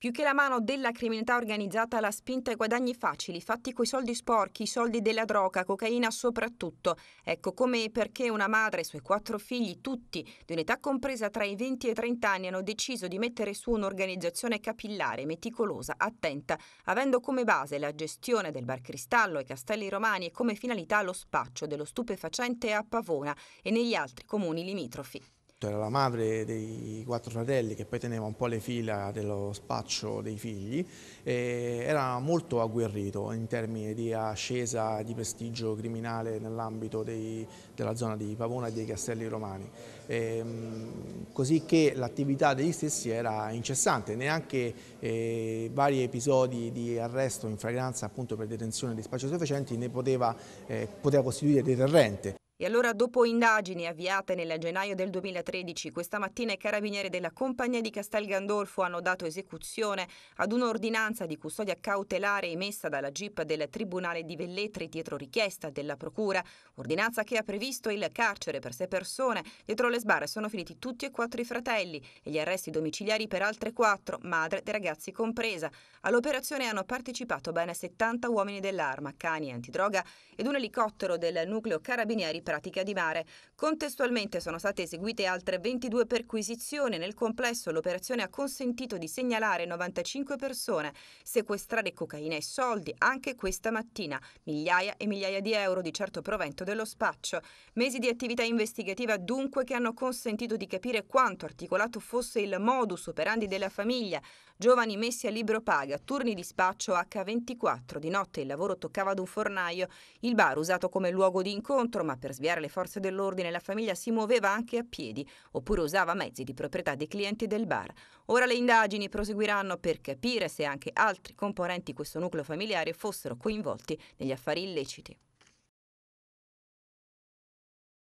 Più che la mano della criminalità organizzata, la spinta ai guadagni facili, fatti coi soldi sporchi, i soldi della droga, cocaina soprattutto. Ecco come e perché una madre e i suoi quattro figli, tutti di un'età compresa tra i 20 e i 30 anni, hanno deciso di mettere su un'organizzazione capillare, meticolosa, attenta, avendo come base la gestione del bar Cristallo e Castelli Romani e come finalità lo spaccio dello stupefacente a Pavona e negli altri comuni limitrofi. Esatto, era la madre dei quattro fratelli che poi teneva un po' le fila dello spaccio dei figli, era molto agguerrito in termini di ascesa di prestigio criminale nell'ambito della zona di Pavona e dei castelli romani, e, ehm, così che l'attività degli stessi era incessante, neanche eh, vari episodi di arresto in fragranza appunto per detenzione di spaccio stupefacenti ne poteva, eh, poteva costituire deterrente. E allora, dopo indagini avviate nel gennaio del 2013, questa mattina i carabinieri della compagnia di Castel Gandolfo hanno dato esecuzione ad un'ordinanza di custodia cautelare emessa dalla GIP del Tribunale di Velletri dietro richiesta della Procura, ordinanza che ha previsto il carcere per sei persone. Dietro le sbarre sono finiti tutti e quattro i fratelli e gli arresti domiciliari per altre quattro, madre dei ragazzi compresa. All'operazione hanno partecipato ben 70 uomini dell'arma, cani antidroga ed un elicottero del nucleo carabinieri pratica di mare. Contestualmente sono state eseguite altre 22 perquisizioni. Nel complesso l'operazione ha consentito di segnalare 95 persone, sequestrare cocaina e soldi anche questa mattina, migliaia e migliaia di euro di certo provento dello spaccio. Mesi di attività investigativa dunque che hanno consentito di capire quanto articolato fosse il modus operandi della famiglia, giovani messi a libro paga, turni di spaccio H24, di notte il lavoro toccava ad un fornaio, il bar usato come luogo di incontro ma per sviluppare sviare le forze dell'ordine la famiglia si muoveva anche a piedi oppure usava mezzi di proprietà dei clienti del bar. Ora le indagini proseguiranno per capire se anche altri componenti di questo nucleo familiare fossero coinvolti negli affari illeciti.